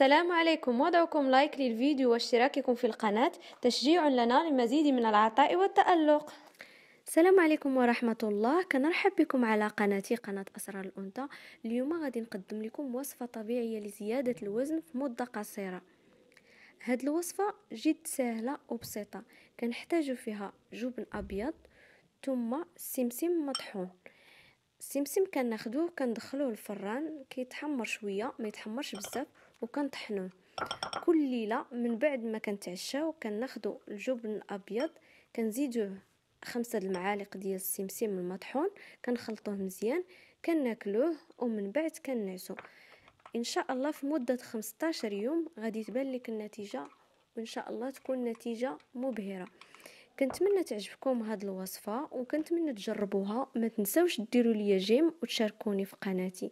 السلام عليكم وضعكم لايك للفيديو واشتراككم في القناة تشجيع لنا لمزيد من العطاء والتألق السلام عليكم ورحمة الله كنرحب بكم على قناتي قناة أسرار الأنثى اليوم غادي نقدم لكم وصفة طبيعية لزيادة الوزن في مدة قصيرة هاد الوصفة جد سهلة وبسيطة كنحتاج فيها جبن أبيض ثم سمسم مطحون السمسم كناخدوه كندخلوه الفران كيتحمر شويه ما يتحمرش بزاف وكنطحنوه كل ليله من بعد ما كنتعشاو كناخذوا الجبن الابيض كنزيدوه خمسة المعالق ديال السمسم المطحون كنخلطوه مزيان كناكلوه ومن بعد كنعسو ان شاء الله في مده 15 يوم غادي تبان لك النتيجه وان شاء الله تكون نتيجه مبهره كنتمنى تعجبكم هذه الوصفه وكنتمنى تجربوها ما تنساوش ديروا لي جيم وتشاركوني في قناتي